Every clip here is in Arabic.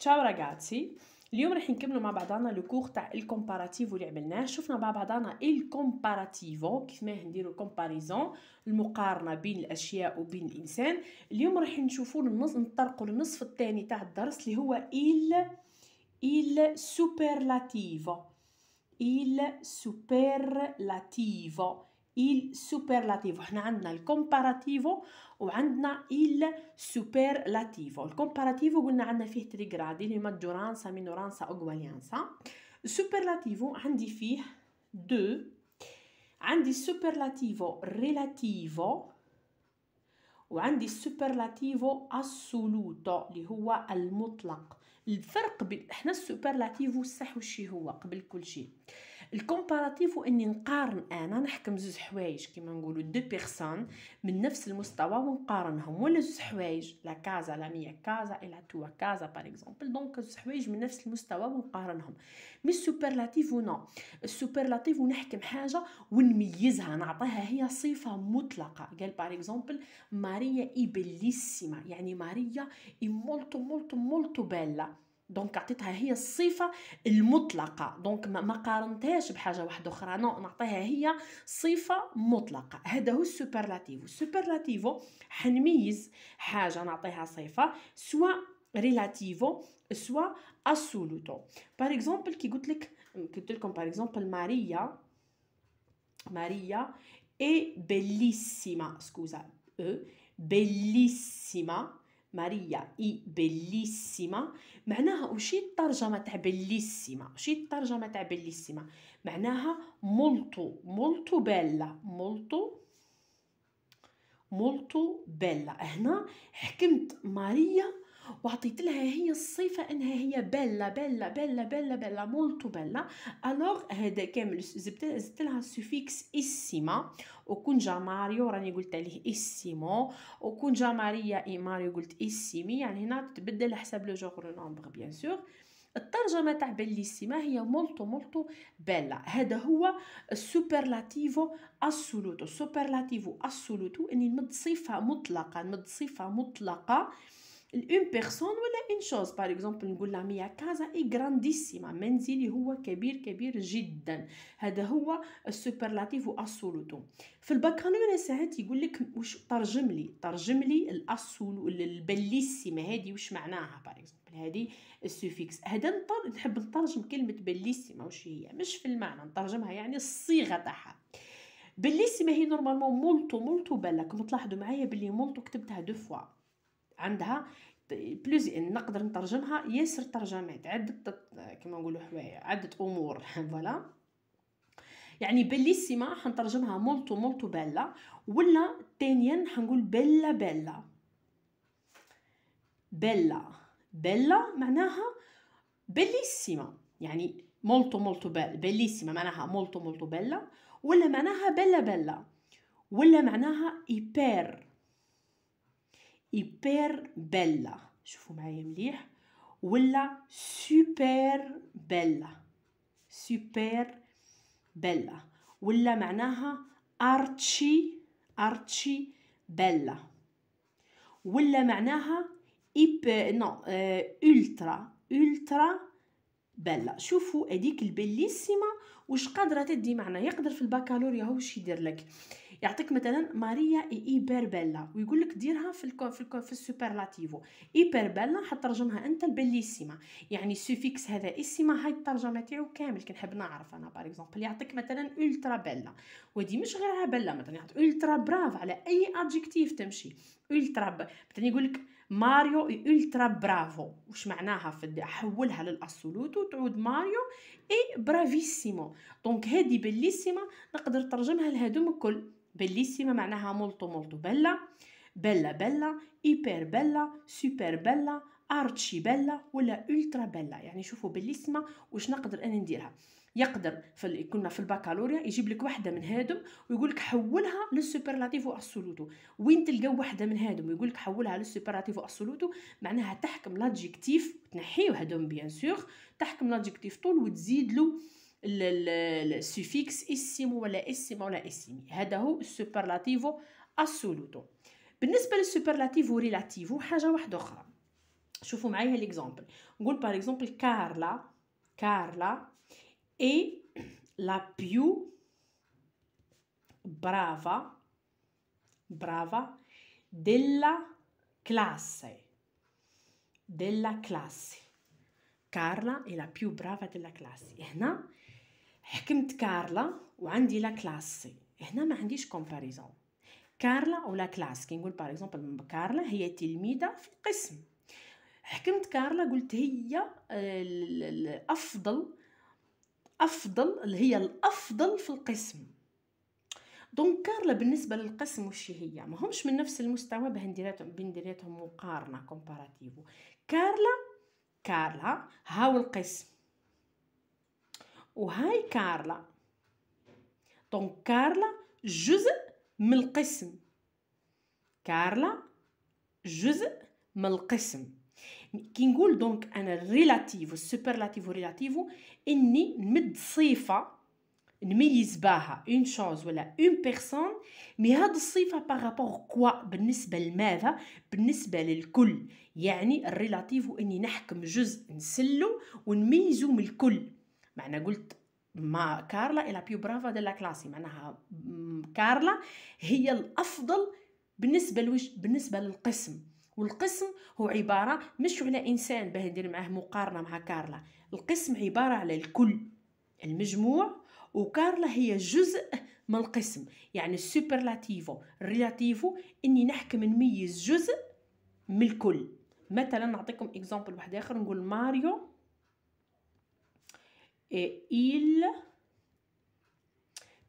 تشاو راغاتسي اليوم رح نكملوا مع بعضنا لو تاع الكومباراتيفو اللي عملناه شفنا مع بعضنا الكومباراتيفو كيف ما نديروا كومباريزون المقارنه بين الاشياء وبين الانسان اليوم رح نشوفوا النص نطرقوا للنصف الثاني تاع الدرس اللي هو il il superlativo il superlativo il superlativo احنا عندنا الكومباراتيفو وعندنا il superlativo الكومباراتيفو قلنا عندنا فيه تري اللي هما ماجورانسا مينورانسا اوغواليانسا superlativo عندي فيه دو عندي superlativo relativo وعندي السوبرلاتيفو اسولوتو اللي هو المطلق الفرق بين احنا السوبرلاتيفو صح وشي هو قبل كل شيء الكومباراتيف هو اني نقارن انا نحكم زوج حوايج كيما نقولوا دو بيرسون من نفس المستوى ونقارنهم ولا زوج حوايج لا كازا لا ميا كازا الا توا كازا بار اكزومبل دونك زوج حوايج من نفس المستوى ونقارنهم مي سوبرلاتيف نو السوبرلاتيف ونحكم حاجه ونميزها نعطيها هي صفه مطلقه قال بار اكزومبل ماريا اي بيليسيما يعني ماريا اي مولتو مولتو مولتو بيلا دونك عطيتها هي الصفه المطلقه دونك ما قارنتهاش بحاجه واحده اخرى نو نعطيها هي صفه مطلقه هذا هو السوبرلاتيفو السوبرلاتيفو حنميز حاجه نعطيها صفه سواء ريلاتيفو سوا اسولوتو باغ اكزومبل كي قلت لك قلت لكم باغ اكزومبل ماريا ماريا اي بيليسيما سكوزا بيليسيما ماريا اي بليسيما معناها وشي الترجمه تاع بليسيما وشي الترجمه تاع بليسيما معناها مولتو مولتو بيلا مولتو مولتو بيلا هنا حكمت ماريا وعطيت لها هي الصفه انها هي بلا بلا بلا بلا بلا مولتو بلا الوغ هذا كامل زدت لها السوفيكس اسيما وكون جا ماريو راني قلت عليه اسيمو وكون جا ماريا اي ماريو قلت اسيمي يعني هنا تتبدل حسب لو جوغ لو نومبر بيان سور الترجمة تاع بليسيما هي مولتو مولتو بلا هذا هو السوبرلاتيفو اسولوتو السوبرلاتيفو اسولوتو اني نمد صفة مطلقة نمد صفة مطلقة اون بيرسون ولا اون شوز باغ اكزومبل نقول لها ميا كازا اي غرانديسيما منزلي هو كبير كبير جدا هذا هو السوبرلاتيف واسولوتو في البكالوريا ساعات يقول لك واش ترجم لي ترجم لي الاسول البليسيما هذه واش معناها باغ اكزومبل هذه السوفيكس هذا نطر... نحب نترجم كلمه بليسيما واش هي مش في المعنى نترجمها يعني الصيغه تاعها بليسيما هي نورمالمون مولتو مولتو بالك تلاحظوا معايا بلي مولتو كتبتها دو فوا عندها بلوز نقدر نترجمها ياسر ترجمات عدة كما نقولوا حوايا عدة امور فوالا يعني بليسيما حنترجمها مولتو مولتو بالا ولا ثانيا حنقول بلا بلا بلا بلا معناها بليسيما يعني مولتو مولتو بال بليسيما معناها مولتو مولتو بيلا ولا معناها بلا بيلا ولا معناها ايبر hyper بيلا شوفوا معايا مليح ولا سوبر بيلا سوبر بيلا ولا معناها ارتشي ارتشي بيلا ولا معناها ايب نو اولترا اولترا بلا شوفوا هذيك البليسيما واش قادره تدي معنى يقدر في البكالوريا هو واش يدير لك يعطيك مثلا ماريا اي ايبر بيلا ويقول لك ديرها في الكو في, الكو في السوبرلاتيفو ايبر بيلا حترجمها انت لبليسيما يعني سوفيكس هذا اسيما هاي الترجمه تاعو كامل كنحب نعرف انا باغ اكزومبل يعطيك مثلا الترا بيلا ودي مش غيرها بيلا مثلا يعطيك الترا براف على اي ادجكتيف تمشي الترا مثلا يقول لك ماريو الترا برافو واش معناها في حولها للاسولوتو تعود ماريو اي برافيسيمو دونك هادي بليسيما نقدر ترجمها لهادو الكل بليسيما معناها مولتو مولتو بلا بلا بلا ايبر بلا سوبر بلا ارتشي بلا ولا الترا بلا يعني شوفوا بليسيما واش نقدر انا نديرها يقدر في كنا في الباكالوريا يجيب لك وحده من هادم ويقول لك حولها للسوبرلاتيف واسولوتو وين تلقى وحده من هادم ويقول لك حولها للسوبرلاتيف واسولوتو معناها تحكم لادجيكتيف تنحيو هادو بيان سور تحكم لادجيكتيف طول وتزيد له السوفيكس اسم ولا اسم ولا اسم هذا هو السوبرلاتيفو اسولوتو بالنسبه للسوبرلاتيفو ريلاتيفو حاجه واحده اخرى شوفوا معايا ليكزامبل نقول باغ اكزومبل كارلا كارلا اي لا بيو برافا برافا della classe della classe كارلا è لا بيو برافا della classe. هنا حكمت كارلا وعندي لا كلاسي هنا ما عنديش كومباريزون كارلا ولا كلاس كنقول باغ اكزومبل كارلا هي تلميذه في القسم حكمت كارلا قلت هي آه، الافضل افضل هي الافضل في القسم دونك كارلا بالنسبه للقسم وش هي ما همش من نفس المستوى بنديراتهم مقارنه كومباراتيفو كارلا كارلا هاو القسم وهاي كارلا دونك كارلا جزء من القسم كارلا جزء من القسم كي نقول دونك انا الريلاتيف والسوبرلاتيف ريلاتيف اني نمد صفه نميز بها اون شوز ولا اون بيرسون مي هاد الصفه بارابور كوا بالنسبه لماذا بالنسبه للكل يعني الريلاتيف اني نحكم جزء نسلو ونميزو من الكل معنا قلت ما كارلا إلا بيو برافا ديلا كلاسي معناها كارلا هي الأفضل بالنسبة لوش بالنسبة للقسم والقسم هو عبارة مش على إنسان باه ندير معاه مقارنة مع كارلا القسم عبارة على الكل المجموع وكارلا هي جزء من القسم يعني السوبرلاتيفو الريلاتيفو اني نحكم نميز جزء من الكل مثلا نعطيكم اكزامبل واحد اخر نقول ماريو e il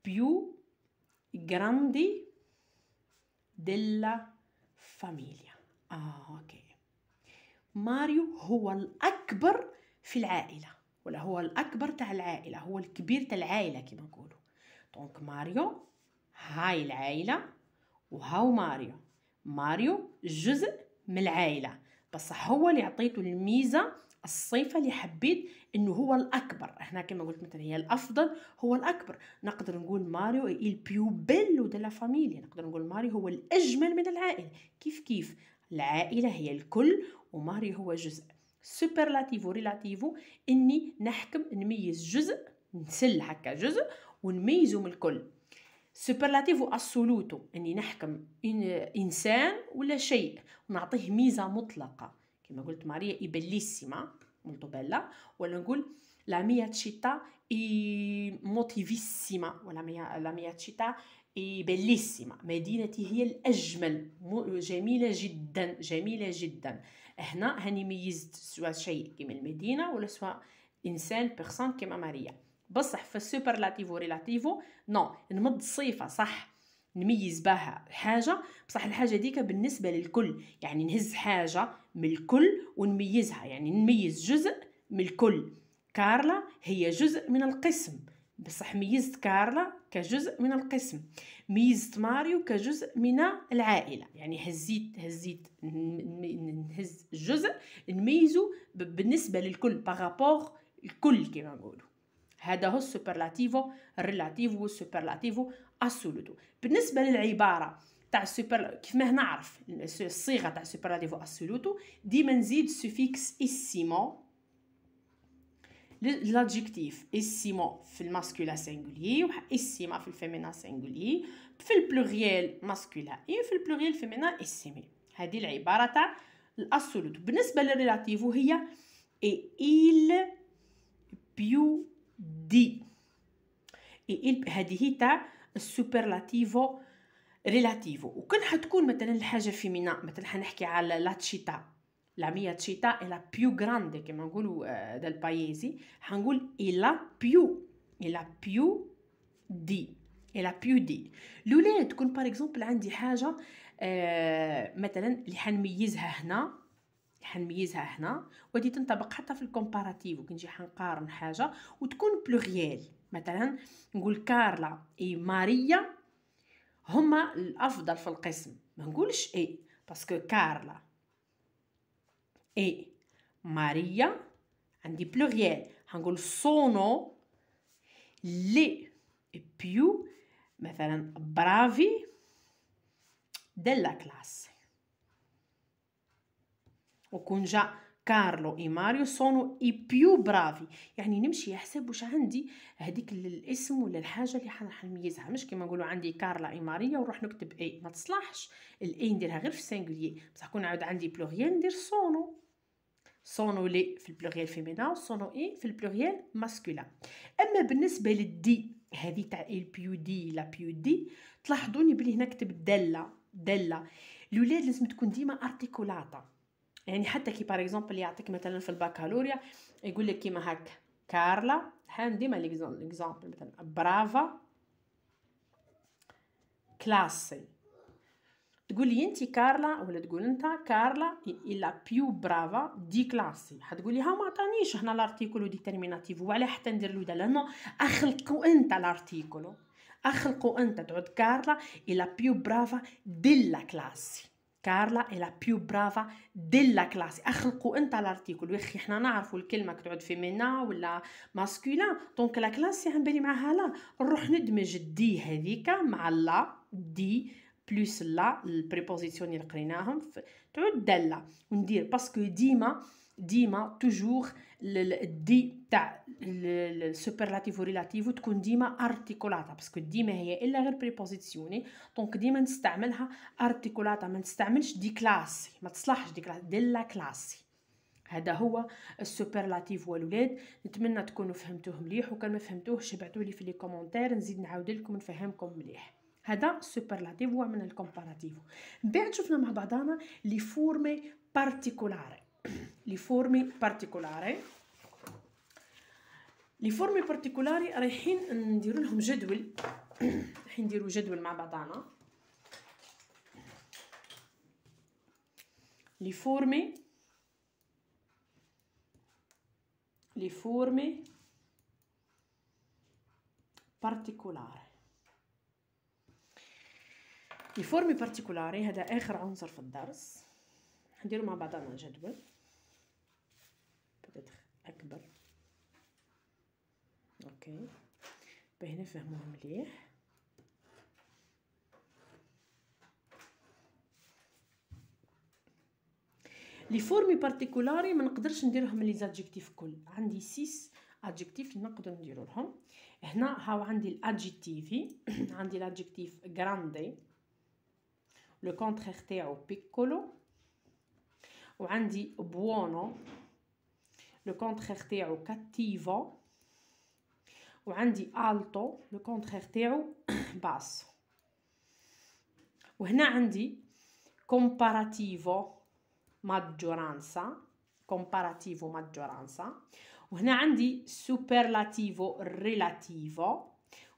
più grandi della famiglia. آه أوكي ماريو هو الأكبر في العائلة ولا هو الأكبر تاع العائلة هو الكبير تاع العائلة كما نقولوا دونك ماريو هاي العائلة وهاو ماريو ماريو جزء من العائلة بصح هو اللي عطيته الميزة الصيفة اللي حبيت انه هو الاكبر هنا كما قلت مثلا هي الافضل هو الاكبر نقدر نقول ماريو il بيلو bello لا famiglia نقدر نقول ماريو هو الاجمل من العائلة كيف كيف العائلة هي الكل وماريو هو جزء سوبرلاتيفو ريلاتيفو اني نحكم نميز جزء نسل هكا جزء ونميزه من الكل سوبرلاتيفو اسولوتو اني نحكم إن انسان ولا شيء ونعطيه ميزه مطلقه كما قلت ماريا اي بellissima molto bella ولا نقول لا ميا تشيتا اي موتيفيسيما ولا ميا لا ميا تشيتا اي bellissima مدينتي هي الأجمل جميلة جدا جميلة جدا هنا هاني ميزت سوا شيء كيما المدينة ولا سوا إنسان بيرسون كيما ماريا بصح في السوبرلاتيفو ريلاتيفو نو نمد صفه صح نميز بها حاجه بصح الحاجه ديك بالنسبه للكل يعني نهز حاجه من الكل ونميزها يعني نميز جزء من الكل كارلا هي جزء من القسم بصح ميزت كارلا كجزء من القسم ميزت ماريو كجزء من العائلة يعني هزيت هزيت نهز جزء نميزو بالنسبة للكل باغابوغ الكل كما نقولوا هذا هو السوبرلاتيفو الريلاتيفو والسوبرلاتيفو اسولودو بالنسبه للعباره تاع السوبر كيف ما نعرف الصيغه تاع سوبرلاتيفو اسولودو ديما نزيد سوفيكس اسيمون لادجيكتيف اسيمون في الماسكولا سينغولي و اسيما في الفيمينا سينغولي في البلوريال ماسكولا اي في البلوريال فيمينا اسيمي هذه العباره تاع الاسولودو بالنسبه للريلاتيفو هي اي il più di هذه تاع السوبرلاتيفو ريلاتيفو وكان حتكون مثلا الحاجه ميناء مثلا حنحكي على لا تشيتا لا ميا تشيتا لا بيو غراند كما نقولوا آه، دال بايزي حنقول لا بيو لا بيو دي لا بيو دي الاولاد تكون باغ اكزومبل عندي حاجه آه مثلا اللي حنميزها هنا حنميزها هنا ودي تنطبق حتى في الكومباراتيف وكنجي حنقارن حاجه وتكون بلوغيال مثلا نقول كارلا اي ماريا هما الافضل في القسم ما نقولش اي باسكو كارلا اي ماريا عندي بلوريال هنقول سونو لي بيو مثلا برافي ديلا كلاس وكون جا كارلو اي ماريو سونو اي بيو برافي يعني نمشي احسب واش عندي هذيك الاسم ولا الحاجه اللي راح نميزها مش كيما نقولوا عندي كارلا اي ماريا ونروح نكتب اي ما تصلحش الاي نديرها غير في سينغوليي بصح كون نعاود عندي بلوريال ندير سونو سونو لي في البلوريال فيمينا سونو اي في البلوريال ماسكولا اما بالنسبه للدي هذه تاع اي بيو دي لا بيو دي تلاحظوني بلي هنا كتب داله داله الولاد لازم تكون ديما ارتيكولاتا يعني حتى كي باغ اكزومبل يعطيك مثلا في البكالوريا يقول لك كيما هكا كارلا حان ديما ليكزومبل مثلا برافا كلاسي تقول لي انت كارلا ولا تقول انت كارلا الا بيو برافا دي كلاسي حتقولي ها ما عطانيش هنا لارتيكولو تيرميناتيف وعلاه حتى ندير له لانه اخلقو انت لارتيكول اخلقو انت تعود كارلا الا بيو برافا ديلا كلاسي كارلا إلا بيو برافا ديلا كلاسي اخلقوا انت لارتيكول ويخي حنا نعرفوا الكلمه كتعود مينا ولا ماسكولين دونك لا كلاسي بالي معاها لا نروح ندمج دي هذيك مع لا دي بلوس لا البريبوزيسيون اللي قريناهم تعود داله وندير باسكو ديما ديما توجور الدي تاع السوبرلاتيف وريلاتيف تكون ديما ارتيكولاتا باسكو ديما هي الا غير بريبوزيسيوني دونك ديما نستعملها ارتيكولاتا ما نستعملش دي كلاسي ما تصلحش دي كلاسي ديلا كلاسي هذا هو السوبرلاتيف والولاد نتمنى تكونوا فهمتوه مليح وكان ما فهمتوهش ابعثوا لي في لي كومونتير نزيد نعاود لكم نفهمكم مليح هذا السوبرلاتيف من الكومباراتيف بعد شفنا مع بعضنا لي فورمي بارتيكولاري li فورمي بارتيكولاري لي فورمي بارتيكولاري رايحين نديرو لهم جدول رايحين نديرو جدول مع بعضانا لي فورمي لي فورمي بارتيكولاري لي فورمي بارتيكولاري هذا اخر عنصر في الدرس نديرو مع بعضنا جدول أكبر أوكي بهنا فهموه مليح لي فورمي بارتيكولاري ما نقدرش نديرهم لي زادجكتيف كل عندي 6 ادجكتيف نقدر نديرو لهم هنا هاو عندي الادجيكتيفي عندي الادجكتيف غراندي لو كونترير تاعو بيكولو وعندي بوونو لو كونترير تاعو كاتيفا وعندي التو لو كونترير تاعو باس وهنا عندي كومباراتيفو ماجورانسا كومباراتيفو ماجورانسا وهنا عندي سوبرلاتيفو ريلاتيفو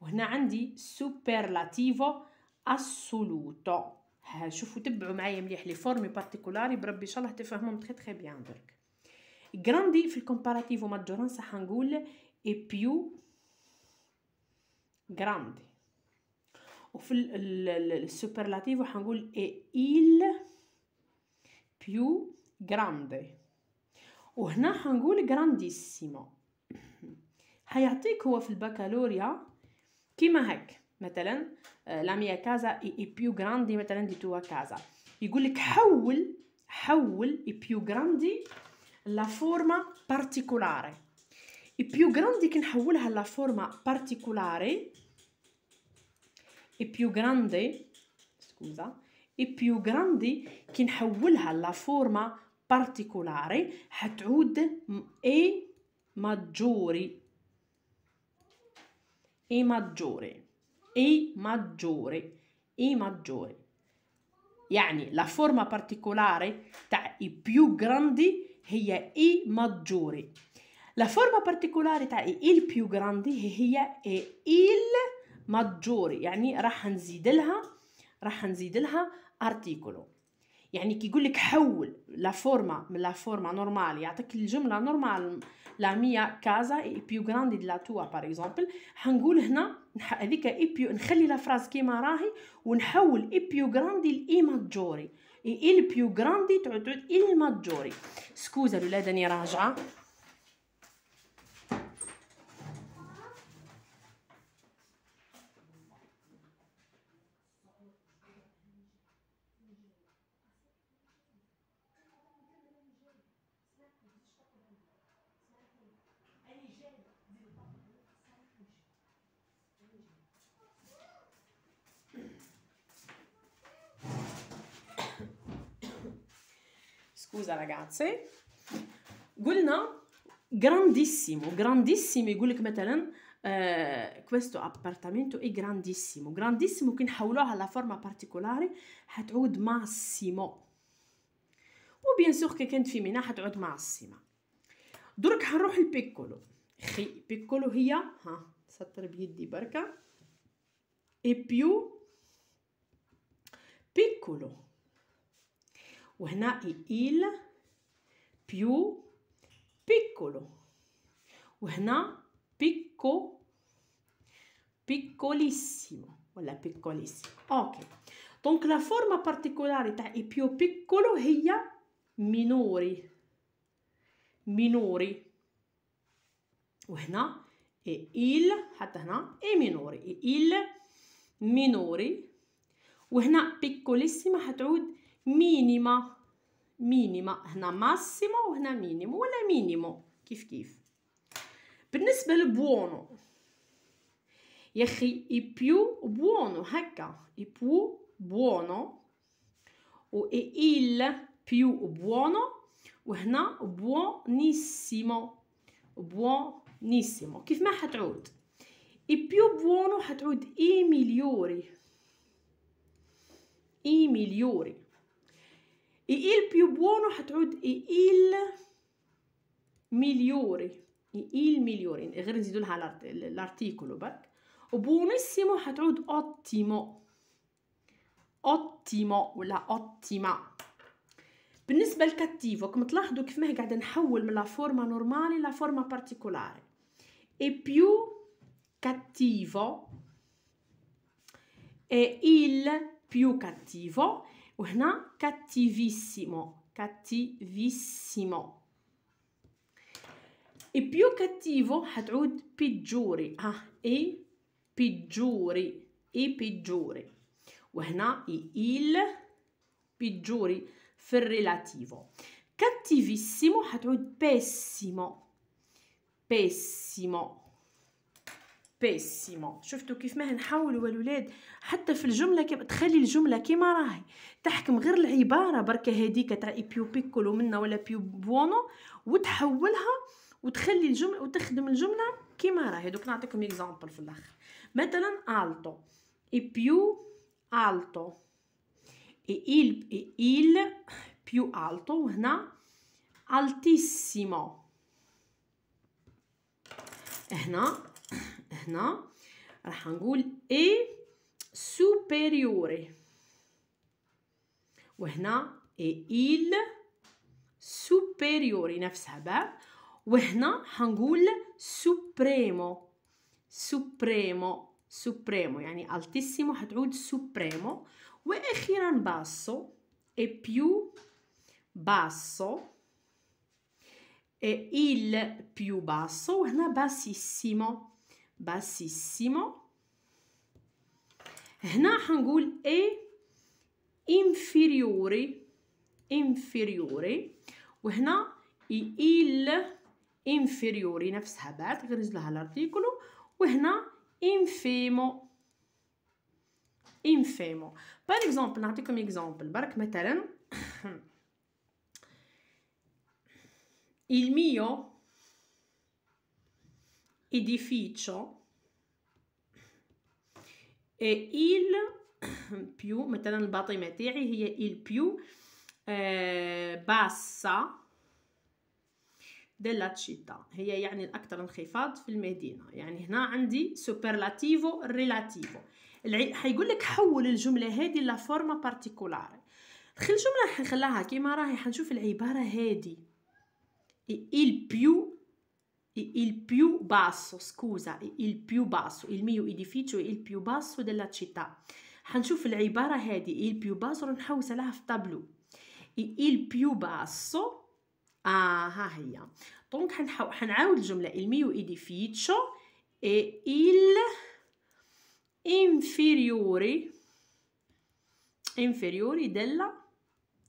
وهنا عندي سوبرلاتيفو اسولوتو ها شوفوا تبعوا معايا مليح لي فورمي بارتيكولاري بربي ان شاء الله تفهمهم تري تري بيان درك جراندي في الكومباراتيف وما حنقول صح نقول اي بيو جراندي وفي السوبرلاتيف حنقول اي إيل بيو جراندي وهنا حنقول جرانديسيمو حيعطيك هو في البكالوريا كيما هك مثلا لا ميا كازا اي بيو جراندي مثلا دي توا كازا يقول لك حول حول اي بيو جراندي لا فورما بارتيكولاري اي بيو غراندي كي نحولها لا فورما بارتيكولاري اي بيو غراندي سكوزا اي بيو غراندي كي نحولها لا فورما بارتيكولاري حتعود اي maggiori e maggiore e maggiore e maggiore يعني la forma particolare تاع i più grandi هي اي ماجوري لا فورما particolare تاع اي più غراندي هي il ماجوري يعني راح نزيد لها راح نزيد لها ارتيكولو يعني كي يقول لك حول لا فورما من لا فورما نورمال يعطيك الجمله نورمال لا ميا كازا اي بيو غراندي دي لا توا باغ اكزومبل حنقول هنا هذيك اي بيو نخلي لا فراز كيما راهي ونحول اي بيو غراندي لاي ماجوري il più grande, il maggiori. Scusa, l'ulada ni raja'a. scusa ragazzi قلنا grandissimo grandissimo يقول لك مثلا كويستو ابارتامنتو اي grandissimo grandissimo كي نحولوها على فورما بارتيكولاري حتعود ماسيمو وبيان سور كي كانت في مينا حتعود ماسيما درك حنروح لبيكولو خي بيكولو هي ها سطر بيدي بركه e più piccolo وهنا إيل بيو بيكولو وهنا بيكو بيكوليسيمو ولا بيكوليسيمو أوكي دونك لا فورما بارتيكولاري تاع بيو بيكولو هي مينوري مينوري وهنا إيل حتى هنا إي مينوري إيل مينوري وهنا بيكوليسيما حتعود مينيما مينيما هنا ماسيمو وهنا مينيمو ولا مينيمو كيف كيف بالنسبة لبوونو يا اخي بيو بوونو هكا بو بوونو و ال بيو بوونو وهنا بوونيسيمو بوونيسيمو كيف ما حتعود بيو بوونو حتعود إي مليوري إي مليوري il più buono حتعود il migliore il migliore غير نزيدو لها l'articolo برك وبونيسيمو حتعود ottimo ottimo ولا ottima بالنسبة لكاتيفو كما تلاحظوا كيف ما قاعدة نحول من لا فورما نورمالي لا فورما بارتيكولاري e più cattivo e il più cattivo وهنا cattivissimo cattivissimo e più cattivo هتعود peggiori ah e peggiori e peggiori وهنا il peggiori في relativo cattivissimo هتعود pessimo pessimo بيسيمون شفتوا كيف ما نحاولوا الولاد حتى في الجمله كي تخلي الجمله كيما راهي تحكم غير العباره بركه هذيك تاع بيو بيكولو منا ولا بيو بونو وتحولها وتخلي الجمله وتخدم الجمله كيما راهي دوك نعطيكم اكزامبل في الاخر مثلا التو اي بيو التو اي ايل اي ايل بيو التو وهنا altissimo هنا هنا راح نقول اي سوبيريوري وهنا اي إيل سوبيريوري نفسها باب وهنا حنقول سوبريمو سوبريمو سوبريمو يعني التيسيمو حتعود سوبريمو واخيرا باسو e più basso e il più basso وهنا bassissimo bassissimo هنا حنقول A inferiore inferiore وهنا il inferiore نفسها بعد غير نزلها الارتيكولو وهنا infemo infemo par exemple نعطيكم اكزامبل برك مثلا il mio edificio e il più مثلا الباطمة تاعي هي il più eh, bassa della città هي يعني الأكثر انخفاض في المدينة يعني هنا عندي سوبرلاتيفو ريلاتيفو حيقول لك حول الجملة هذه لا فورما بارتيكولاري خل الجملة حنخليها كيما راهي حنشوف العبارة هذه il più il più basso, scusa, il più basso, il mio edificio è il più basso della città. حنشوف l'ibara هذه il più basso راح نحوسها في طابلو il più basso آه ها هي دونك حنحو... il mio edificio è il inferiore inferiori della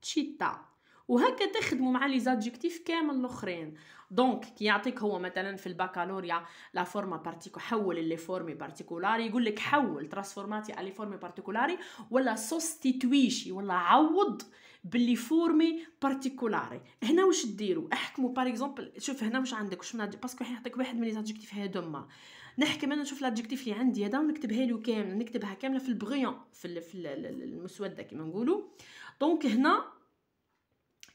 città وهكا تخدموا مع لي زادجكتيف كامل الاخرين دونك كي يعطيك هو مثلا في الباكالوريا لا فورما بارتيكو حول لي فورمي بارتيكولاري يقول لك حول ترانسفورماتي على لي فورمي بارتيكولاري ولا سوستيتويشي ولا عوض باللي فورمي بارتيكولاري هنا واش ديروا احكموا باغ اكزومبل شوف هنا واش عندك واش باسكو يعطيك واحد من لي زادجكتيف هادوما نحكم انا نشوف لادجيكتيف اللي عندي هذا ونكتبها له كامله نكتبها كامله في البغيون في, في المسوده كما نقولوا دونك هنا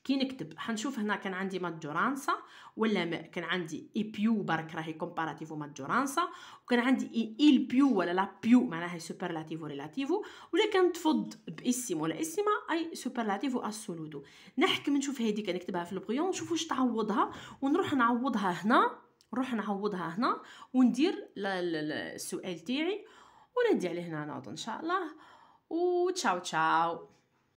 كي نكتب حنشوف هنا كان عندي ماجورانسا ولا ما كان عندي اي بيو برك راهي كومباراتيف ماجورانسا وكان عندي ال بيو ولا لا بيو معناها سوبرلاتيف ريلاتيفو ولا كان تفض باسم ولا اسما اي سوبرلاتيف اسولودو نحكم نشوف هذيك نكتبها في البغيون نشوف واش تعوضها ونروح نعوضها هنا نروح نعوضها هنا وندير السؤال تاعي وندي عليه هنا نوض ان شاء الله و تشاو تشاو